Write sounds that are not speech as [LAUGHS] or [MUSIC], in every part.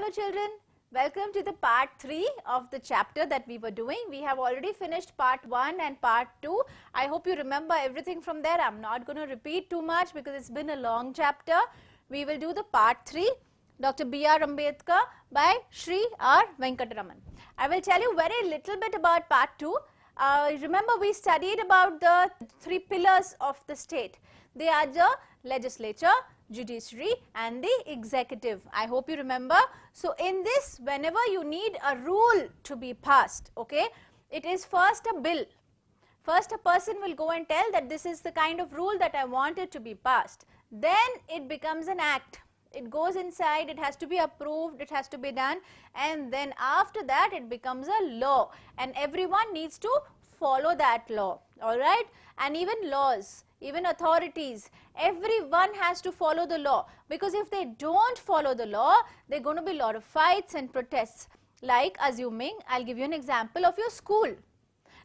Hello children, welcome to the part 3 of the chapter that we were doing. We have already finished part 1 and part 2. I hope you remember everything from there. I'm not going to repeat too much because it's been a long chapter. We will do the part 3, Dr. B.R. Ambedkar by Sri R. Venkatraman. I will tell you very little bit about part 2. Uh, remember we studied about the three pillars of the state. They are the legislature, judiciary and the executive. I hope you remember. So, in this whenever you need a rule to be passed, okay, it is first a bill. First a person will go and tell that this is the kind of rule that I want it to be passed. Then it becomes an act. It goes inside, it has to be approved, it has to be done and then after that it becomes a law and everyone needs to follow that law, alright. And even laws, even authorities, everyone has to follow the law because if they don't follow the law, there are going to be a lot of fights and protests. Like assuming, I'll give you an example of your school.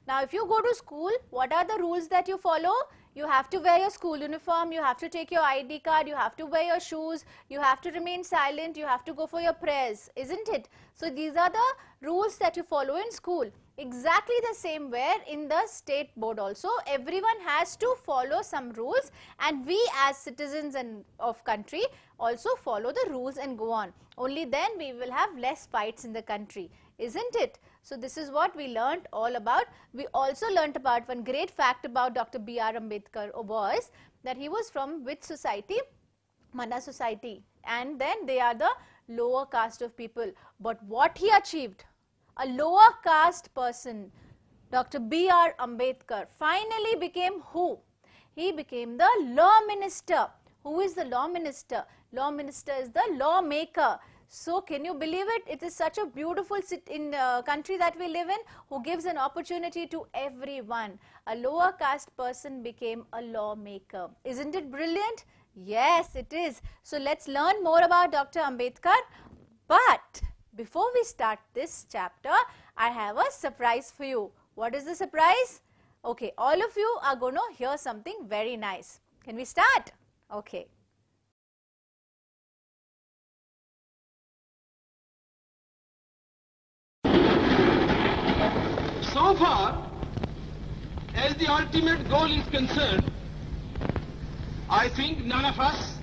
Now, if you go to school, what are the rules that you follow? You have to wear your school uniform, you have to take your ID card, you have to wear your shoes, you have to remain silent, you have to go for your prayers, isn't it? So, these are the rules that you follow in school exactly the same where in the state board also everyone has to follow some rules and we as citizens and of country also follow the rules and go on only then we will have less fights in the country isn't it so this is what we learnt all about we also learnt about one great fact about dr br ambedkar was that he was from which society manna society and then they are the lower caste of people but what he achieved a lower caste person, Dr. B.R. Ambedkar, finally became who? He became the law minister. Who is the law minister? Law minister is the lawmaker. So can you believe it? It is such a beautiful in, uh, country that we live in who gives an opportunity to everyone. A lower caste person became a lawmaker. Isn't it brilliant? Yes, it is. So let's learn more about Dr. Ambedkar. But before we start this chapter, I have a surprise for you. What is the surprise? Okay, all of you are going to hear something very nice. Can we start? Okay. So far, as the ultimate goal is concerned, I think none of us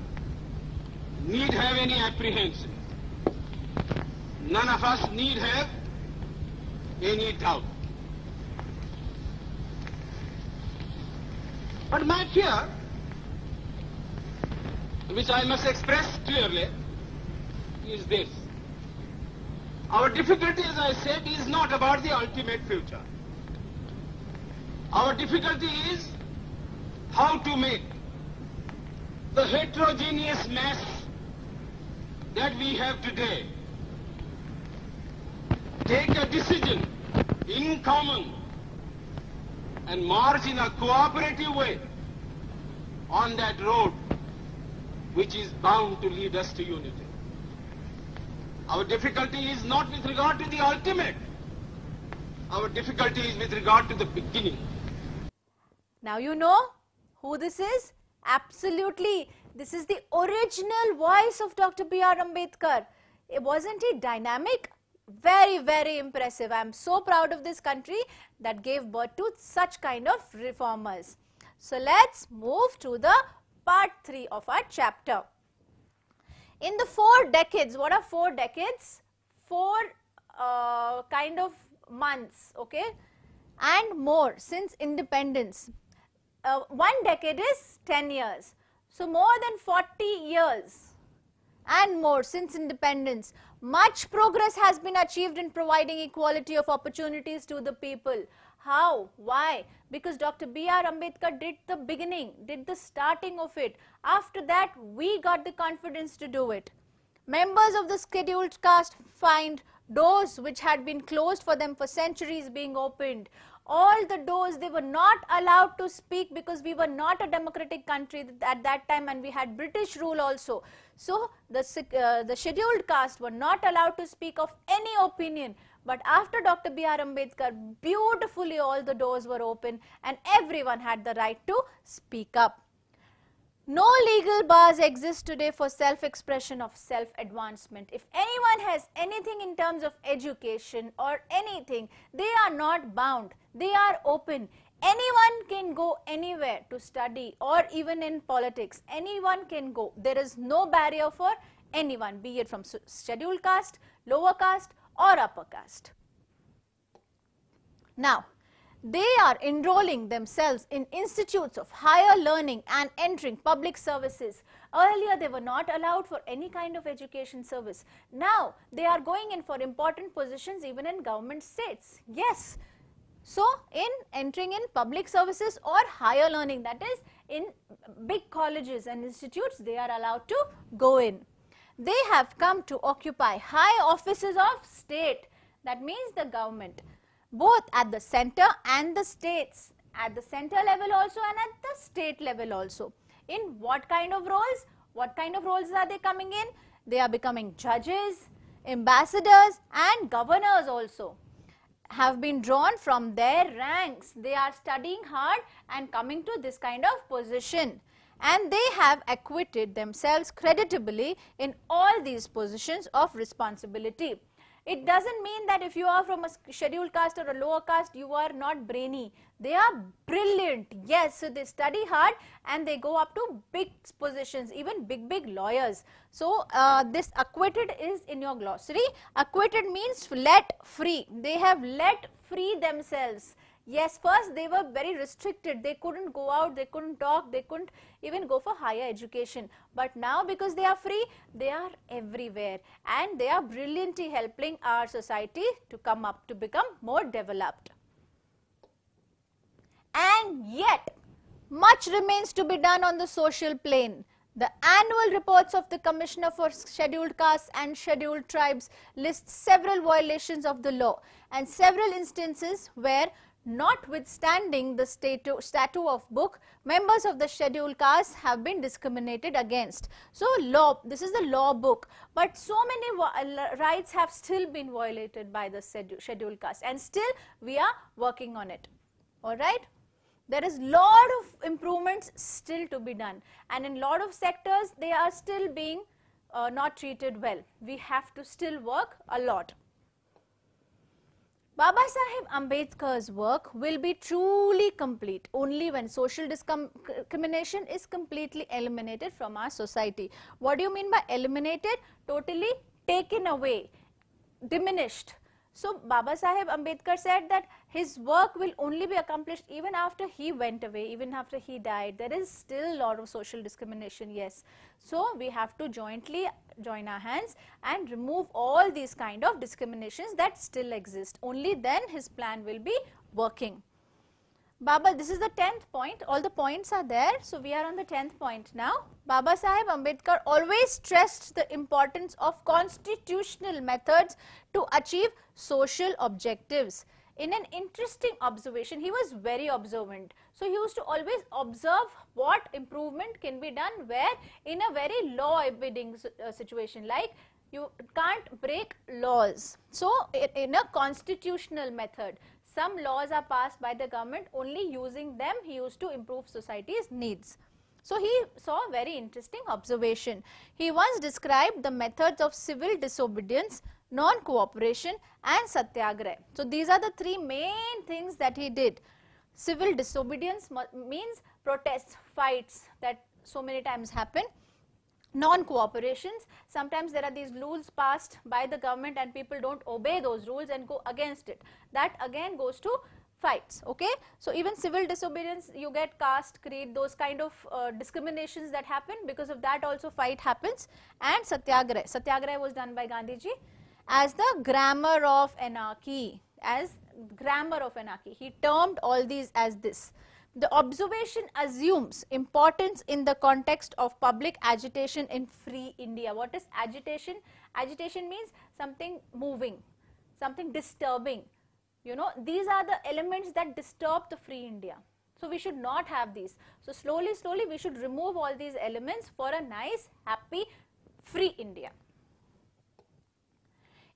need have any apprehension. None of us need have any doubt. But my fear, which I must express clearly, is this. Our difficulty, as I said, is not about the ultimate future. Our difficulty is how to make the heterogeneous mass that we have today take a decision in common and march in a cooperative way on that road which is bound to lead us to unity. Our difficulty is not with regard to the ultimate. Our difficulty is with regard to the beginning. Now you know who this is? Absolutely. This is the original voice of Dr. B.R. Ambedkar. Wasn't he dynamic? very very impressive i'm so proud of this country that gave birth to such kind of reformers so let's move to the part 3 of our chapter in the four decades what are four decades four uh, kind of months okay and more since independence uh, one decade is 10 years so more than 40 years and more since independence much progress has been achieved in providing equality of opportunities to the people. How? Why? Because Dr. B.R. Ambedkar did the beginning, did the starting of it. After that, we got the confidence to do it. Members of the scheduled caste find doors which had been closed for them for centuries being opened all the doors they were not allowed to speak because we were not a democratic country at that time and we had British rule also. So the, uh, the scheduled caste were not allowed to speak of any opinion. But after Dr. B.R. Ambedkar, beautifully all the doors were open and everyone had the right to speak up. No legal bars exist today for self-expression of self-advancement. If anyone has anything in terms of education or anything, they are not bound. They are open. Anyone can go anywhere to study or even in politics. Anyone can go. There is no barrier for anyone, be it from scheduled caste, lower caste or upper caste. Now, they are enrolling themselves in institutes of higher learning and entering public services. Earlier, they were not allowed for any kind of education service. Now, they are going in for important positions even in government states. Yes. So, in entering in public services or higher learning, that is, in big colleges and institutes, they are allowed to go in. They have come to occupy high offices of state, that means the government both at the center and the states, at the center level also and at the state level also. In what kind of roles? What kind of roles are they coming in? They are becoming judges, ambassadors and governors also have been drawn from their ranks. They are studying hard and coming to this kind of position and they have acquitted themselves creditably in all these positions of responsibility. It doesn't mean that if you are from a scheduled caste or a lower caste, you are not brainy. They are brilliant. Yes, so they study hard and they go up to big positions, even big, big lawyers. So, uh, this acquitted is in your glossary. Acquitted means let free. They have let free themselves. Yes, first they were very restricted. They couldn't go out, they couldn't talk, they couldn't even go for higher education. But now because they are free, they are everywhere and they are brilliantly helping our society to come up, to become more developed. And yet, much remains to be done on the social plane. The annual reports of the Commissioner for Scheduled Castes and Scheduled Tribes list several violations of the law and several instances where Notwithstanding the statu statute of book, members of the scheduled castes have been discriminated against. So, law, this is the law book, but so many rights have still been violated by the scheduled caste and still we are working on it, alright. There is lot of improvements still to be done and in lot of sectors they are still being uh, not treated well. We have to still work a lot. Baba Sahib Ambedkar's work will be truly complete only when social discrimination is completely eliminated from our society. What do you mean by eliminated? Totally taken away, diminished. So Baba Sahib Ambedkar said that his work will only be accomplished even after he went away, even after he died. There is still a lot of social discrimination, yes. So, we have to jointly join our hands and remove all these kind of discriminations that still exist. Only then his plan will be working. Baba, this is the 10th point. All the points are there. So, we are on the 10th point now. Baba Sahib Ambedkar always stressed the importance of constitutional methods to achieve social objectives in an interesting observation, he was very observant. So, he used to always observe what improvement can be done where in a very law abiding uh, situation like you can't break laws. So, in a constitutional method, some laws are passed by the government only using them he used to improve society's needs. So, he saw very interesting observation. He once described the methods of civil disobedience non-cooperation and satyagraha. So these are the three main things that he did. Civil disobedience means protests, fights that so many times happen. Non-cooperations, sometimes there are these rules passed by the government and people don't obey those rules and go against it. That again goes to fights okay so even civil disobedience you get caste creed those kind of uh, discriminations that happen because of that also fight happens and satyagraha satyagraha was done by gandhiji as the grammar of anarchy, as grammar of anarchy. He termed all these as this. The observation assumes importance in the context of public agitation in free India. What is agitation? Agitation means something moving, something disturbing. You know, these are the elements that disturb the free India. So, we should not have these. So, slowly, slowly we should remove all these elements for a nice, happy, free India.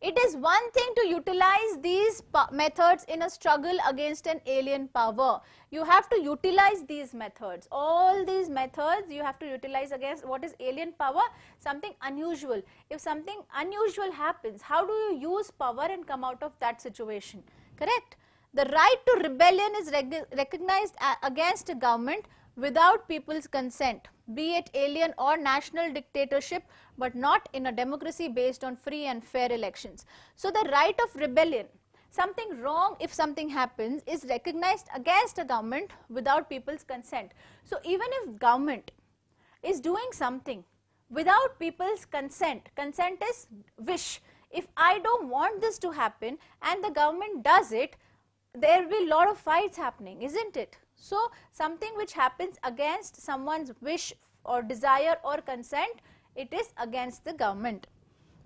It is one thing to utilize these methods in a struggle against an alien power. You have to utilize these methods. All these methods you have to utilize against what is alien power? Something unusual. If something unusual happens, how do you use power and come out of that situation? Correct? The right to rebellion is recognized against a government without people's consent, be it alien or national dictatorship, but not in a democracy based on free and fair elections. So the right of rebellion, something wrong if something happens, is recognized against a government without people's consent. So even if government is doing something without people's consent, consent is wish. If I don't want this to happen and the government does it, there will be lot of fights happening, isn't it? So, something which happens against someone's wish or desire or consent, it is against the government.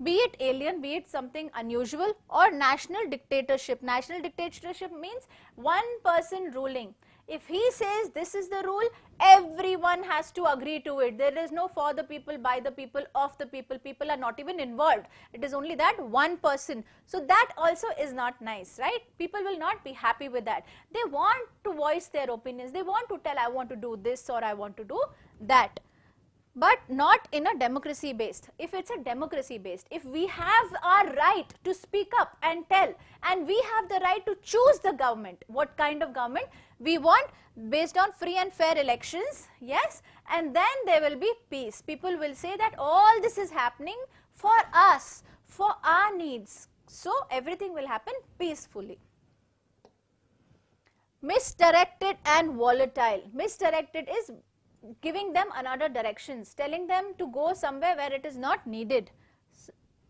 Be it alien, be it something unusual or national dictatorship. National dictatorship means one person ruling. If he says this is the rule everyone has to agree to it. There is no for the people, by the people, of the people. People are not even involved. It is only that one person. So that also is not nice, right? People will not be happy with that. They want to voice their opinions. They want to tell I want to do this or I want to do that. But not in a democracy based. If it's a democracy based, if we have our right to speak up and tell and we have the right to choose the government, what kind of government we want based on free and fair elections, yes, and then there will be peace. People will say that all this is happening for us, for our needs. So, everything will happen peacefully. Misdirected and volatile. Misdirected is giving them another directions, telling them to go somewhere where it is not needed.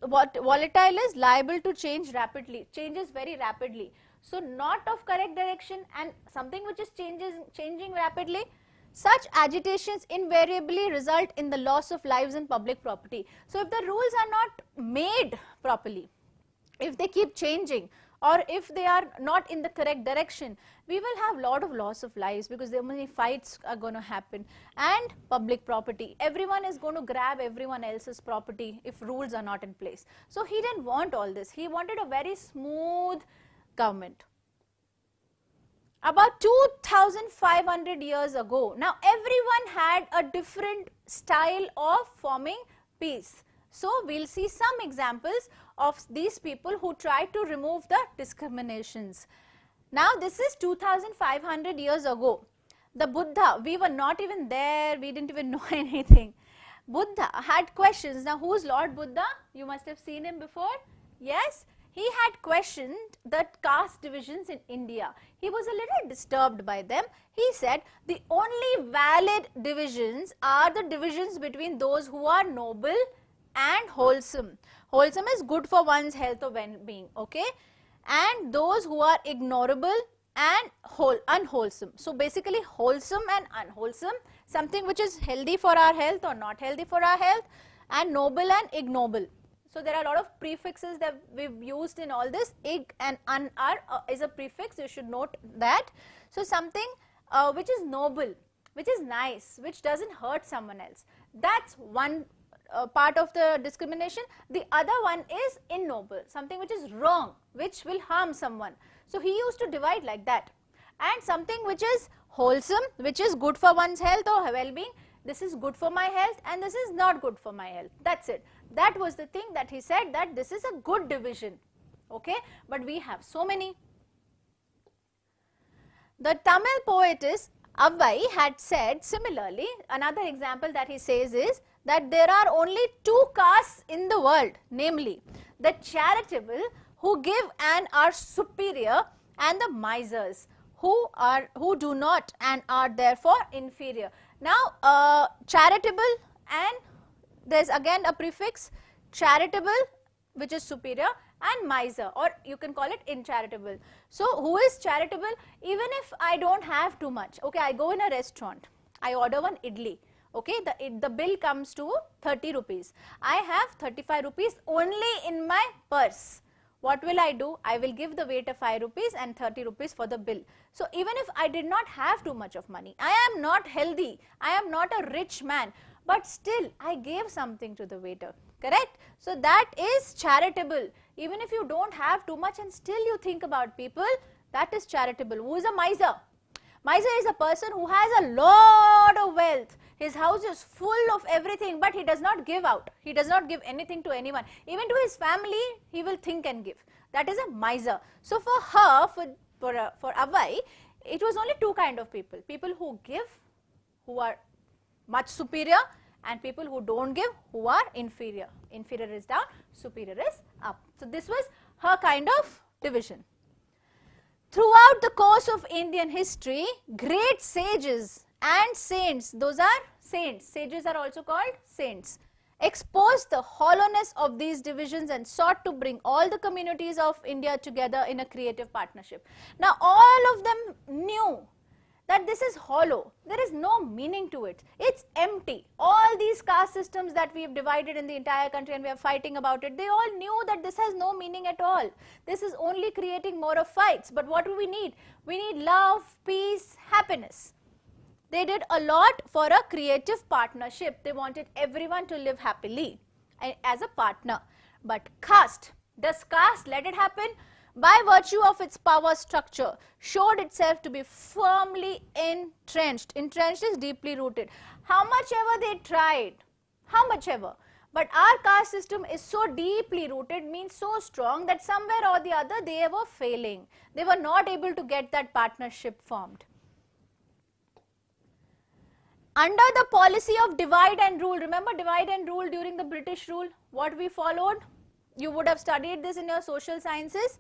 What volatile is liable to change rapidly, changes very rapidly. So not of correct direction and something which is changes, changing rapidly such agitations invariably result in the loss of lives and public property. So if the rules are not made properly, if they keep changing or if they are not in the correct direction, we will have lot of loss of lives because there many fights are going to happen and public property. Everyone is going to grab everyone else's property if rules are not in place. So he didn't want all this. He wanted a very smooth government. About 2500 years ago, now everyone had a different style of forming peace. So, we will see some examples of these people who tried to remove the discriminations. Now, this is 2500 years ago. The Buddha, we were not even there, we didn't even [LAUGHS] know anything. Buddha had questions. Now, who is Lord Buddha? You must have seen him before. Yes, he had questioned the caste divisions in India. He was a little disturbed by them. He said the only valid divisions are the divisions between those who are noble and wholesome. Wholesome is good for one's health or well-being, okay? And those who are ignorable and whole, unwholesome. So basically wholesome and unwholesome, something which is healthy for our health or not healthy for our health and noble and ignoble. So there are a lot of prefixes that we've used in all this. Ig and un are uh, is a prefix. You should note that. So something uh, which is noble, which is nice, which doesn't hurt someone else. That's one uh, part of the discrimination. The other one is noble, something which is wrong, which will harm someone. So he used to divide like that. And something which is wholesome, which is good for one's health or well-being. This is good for my health and this is not good for my health. That's it. That was the thing that he said that this is a good division, okay, but we have so many. The Tamil poetess Avvai had said similarly, another example that he says is that there are only two castes in the world, namely the charitable who give and are superior and the misers who are who do not and are therefore inferior. Now, uh, charitable and there is again a prefix charitable which is superior and miser or you can call it incharitable. So who is charitable even if I don't have too much okay I go in a restaurant I order one idli okay the, it, the bill comes to 30 rupees I have 35 rupees only in my purse what will I do? I will give the waiter 5 rupees and 30 rupees for the bill. So even if I did not have too much of money, I am not healthy, I am not a rich man but still I gave something to the waiter, correct? So that is charitable. Even if you don't have too much and still you think about people, that is charitable. Who is a miser? Miser is a person who has a lot of wealth. His house is full of everything, but he does not give out. He does not give anything to anyone. Even to his family, he will think and give. That is a miser. So for her, for, for, uh, for Avai, it was only two kind of people. People who give, who are much superior and people who don't give who are inferior. Inferior is down, superior is up. So this was her kind of division. Throughout the course of Indian history, great sages and saints, those are saints, sages are also called saints, exposed the hollowness of these divisions and sought to bring all the communities of India together in a creative partnership. Now all of them knew that this is hollow. There is no meaning to it. It's empty. All these caste systems that we have divided in the entire country and we are fighting about it, they all knew that this has no meaning at all. This is only creating more of fights. But what do we need? We need love, peace, happiness. They did a lot for a creative partnership. They wanted everyone to live happily eh, as a partner. But caste, does caste let it happen? by virtue of its power structure, showed itself to be firmly entrenched. Entrenched is deeply rooted. How much ever they tried, how much ever. But our caste system is so deeply rooted, means so strong that somewhere or the other they were failing. They were not able to get that partnership formed. Under the policy of divide and rule, remember divide and rule during the British rule, what we followed? You would have studied this in your social sciences.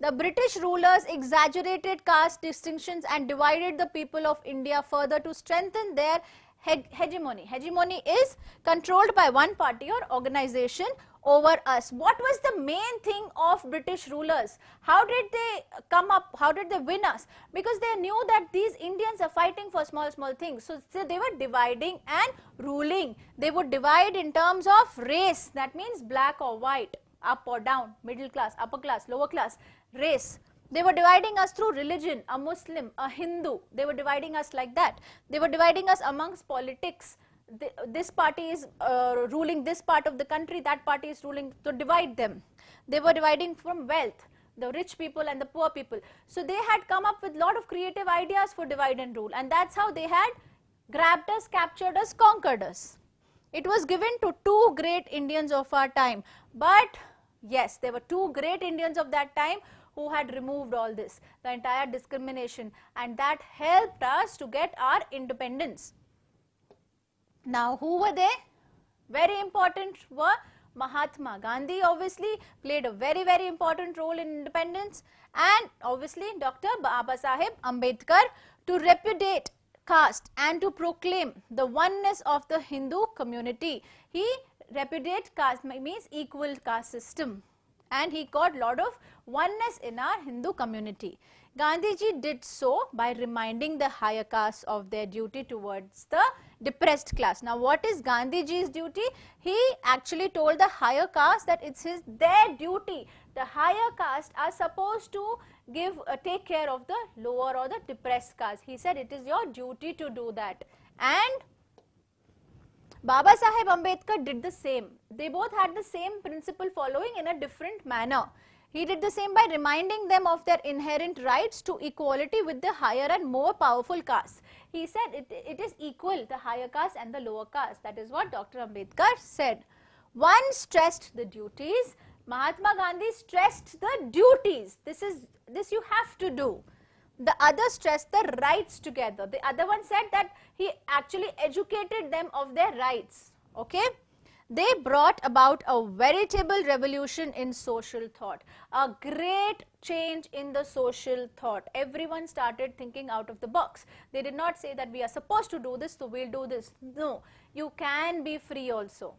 The British rulers exaggerated caste distinctions and divided the people of India further to strengthen their hegemony. Hegemony is controlled by one party or organization over us. What was the main thing of British rulers? How did they come up? How did they win us? Because they knew that these Indians are fighting for small, small things. So, so they were dividing and ruling. They would divide in terms of race. That means black or white, up or down, middle class, upper class, lower class race. They were dividing us through religion, a Muslim, a Hindu. They were dividing us like that. They were dividing us amongst politics. The, this party is uh, ruling this part of the country, that party is ruling to divide them. They were dividing from wealth, the rich people and the poor people. So they had come up with a lot of creative ideas for divide and rule and that's how they had grabbed us, captured us, conquered us. It was given to two great Indians of our time but yes there were two great Indians of that time who had removed all this, the entire discrimination and that helped us to get our independence. Now who were they? Very important were Mahatma Gandhi obviously played a very very important role in independence and obviously Dr. Baba Sahib Ambedkar to repudiate caste and to proclaim the oneness of the Hindu community. He repudiate caste means equal caste system and he got lot of oneness in our Hindu community. Gandhiji did so by reminding the higher castes of their duty towards the depressed class. Now what is Gandhiji's duty? He actually told the higher caste that it's his their duty. The higher caste are supposed to give uh, take care of the lower or the depressed caste. He said it is your duty to do that. And Baba Sahib Ambedkar did the same. They both had the same principle following in a different manner. He did the same by reminding them of their inherent rights to equality with the higher and more powerful castes. He said it, it is equal, the higher caste and the lower caste. That is what Dr. Ambedkar said. One stressed the duties. Mahatma Gandhi stressed the duties. This is, this you have to do. The other stressed the rights together. The other one said that he actually educated them of their rights. Okay they brought about a veritable revolution in social thought, a great change in the social thought. Everyone started thinking out of the box. They did not say that we are supposed to do this, so we'll do this. No, you can be free also.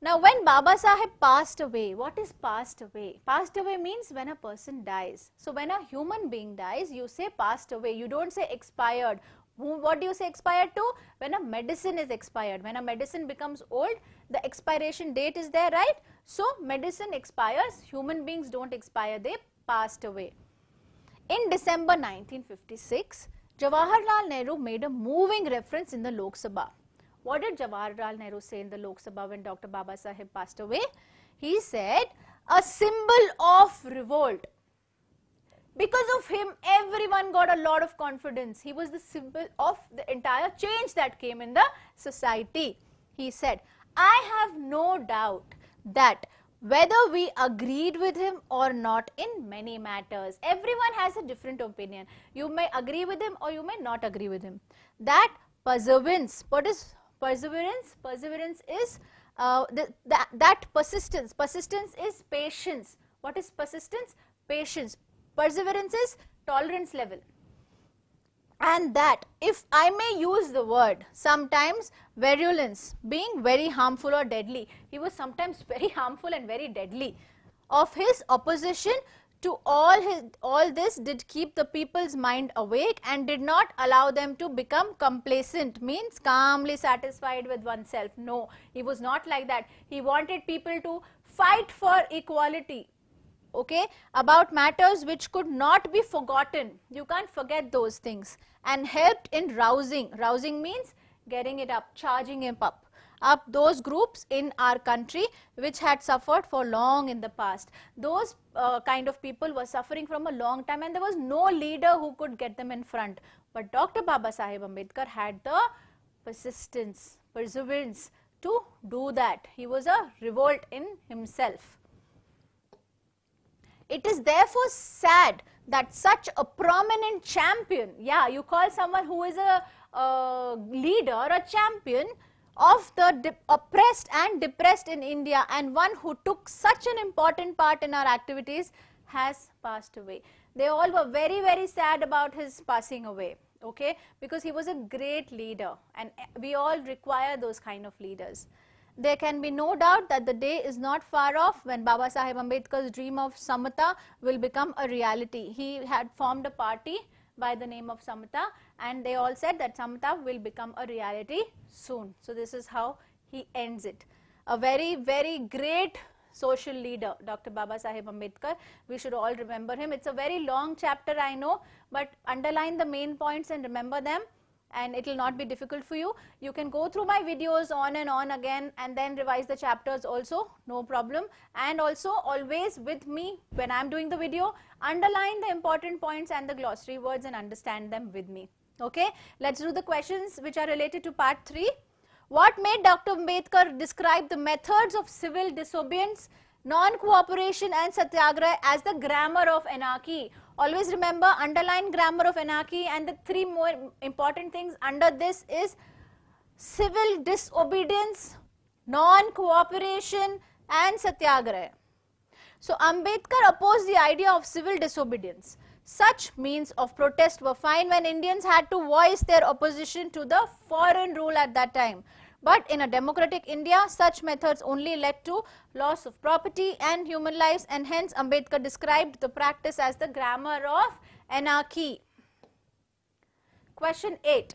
Now, when Baba Sahib passed away, what is passed away? Passed away means when a person dies. So, when a human being dies, you say passed away. You don't say expired what do you say expired to? When a medicine is expired, when a medicine becomes old, the expiration date is there, right? So, medicine expires, human beings don't expire, they passed away. In December 1956, Jawaharlal Nehru made a moving reference in the Lok Sabha. What did Jawaharlal Nehru say in the Lok Sabha when Dr. Baba Sahib passed away? He said, a symbol of revolt because of him everyone got a lot of confidence he was the symbol of the entire change that came in the society he said i have no doubt that whether we agreed with him or not in many matters everyone has a different opinion you may agree with him or you may not agree with him that perseverance what is perseverance perseverance is uh, the, that, that persistence persistence is patience what is persistence patience Perseverance is tolerance level. And that, if I may use the word, sometimes virulence being very harmful or deadly. He was sometimes [LAUGHS] very harmful and very deadly. Of his opposition to all his, all this did keep the people's mind awake and did not allow them to become complacent means calmly satisfied with oneself. No, he was not like that. He wanted people to fight for equality okay, about matters which could not be forgotten. You can't forget those things and helped in rousing. Rousing means getting it up, charging it up up those groups in our country which had suffered for long in the past. Those uh, kind of people were suffering from a long time and there was no leader who could get them in front. But Dr. Baba Sahib Ambedkar had the persistence, perseverance to do that. He was a revolt in himself. It is therefore sad that such a prominent champion, yeah, you call someone who is a uh, leader, a champion of the oppressed and depressed in India and one who took such an important part in our activities has passed away. They all were very, very sad about his passing away, okay, because he was a great leader and we all require those kind of leaders. There can be no doubt that the day is not far off when Baba Sahib Ambedkar's dream of Samata will become a reality. He had formed a party by the name of Samata and they all said that Samata will become a reality soon. So, this is how he ends it. A very, very great social leader, Dr. Baba Sahib Ambedkar. We should all remember him. It's a very long chapter, I know, but underline the main points and remember them and it will not be difficult for you. You can go through my videos on and on again and then revise the chapters also no problem and also always with me when I am doing the video underline the important points and the glossary words and understand them with me. Okay, let's do the questions which are related to part 3. What made Dr. Ambedkar describe the methods of civil disobedience non-cooperation and satyagraha as the grammar of anarchy. Always remember underline grammar of anarchy and the three more important things under this is civil disobedience, non-cooperation and satyagraha. So Ambedkar opposed the idea of civil disobedience. Such means of protest were fine when Indians had to voice their opposition to the foreign rule at that time. But in a democratic India, such methods only led to loss of property and human lives and hence Ambedkar described the practice as the grammar of anarchy. Question 8.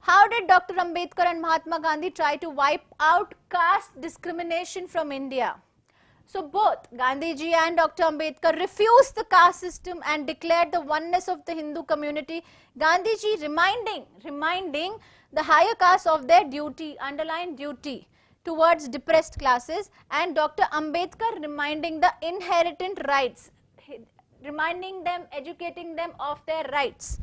How did Dr. Ambedkar and Mahatma Gandhi try to wipe out caste discrimination from India? So both Gandhiji and Dr. Ambedkar refused the caste system and declared the oneness of the Hindu community. Gandhiji reminding, reminding the higher caste of their duty, underlined duty towards depressed classes and Dr. Ambedkar reminding the inherent rights, reminding them, educating them of their rights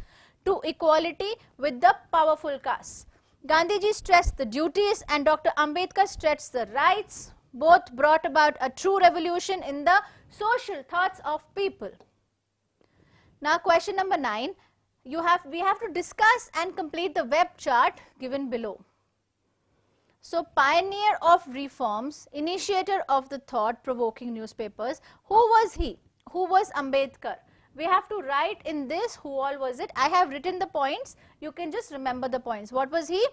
to equality with the powerful castes. Gandhiji stressed the duties and Dr. Ambedkar stressed the rights, both brought about a true revolution in the social thoughts of people. Now question number 9, you have we have to discuss and complete the web chart given below. So, pioneer of reforms, initiator of the thought provoking newspapers, who was he? Who was Ambedkar? We have to write in this who all was it. I have written the points, you can just remember the points. What was he?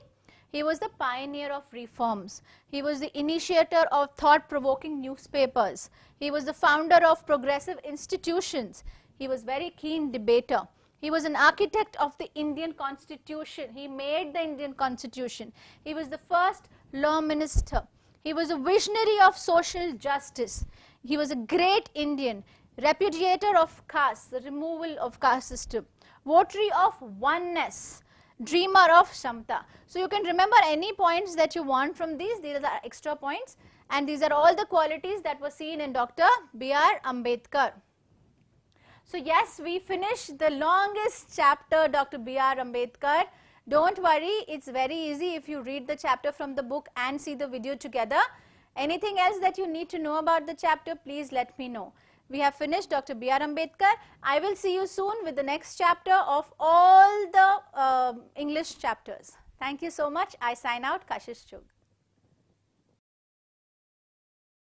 He was the pioneer of reforms. He was the initiator of thought provoking newspapers. He was the founder of progressive institutions. He was very keen debater. He was an architect of the Indian constitution. He made the Indian constitution. He was the first law minister. He was a visionary of social justice. He was a great Indian, repudiator of caste, the removal of caste system, votary of oneness, dreamer of shamta. So you can remember any points that you want from these. These are extra points and these are all the qualities that were seen in Dr. B.R. Ambedkar. So yes, we finished the longest chapter, Dr. B.R. Ambedkar. Don't worry, it's very easy if you read the chapter from the book and see the video together. Anything else that you need to know about the chapter, please let me know. We have finished Dr. B.R. Ambedkar. I will see you soon with the next chapter of all the uh, English chapters. Thank you so much. I sign out, Kashish Chug.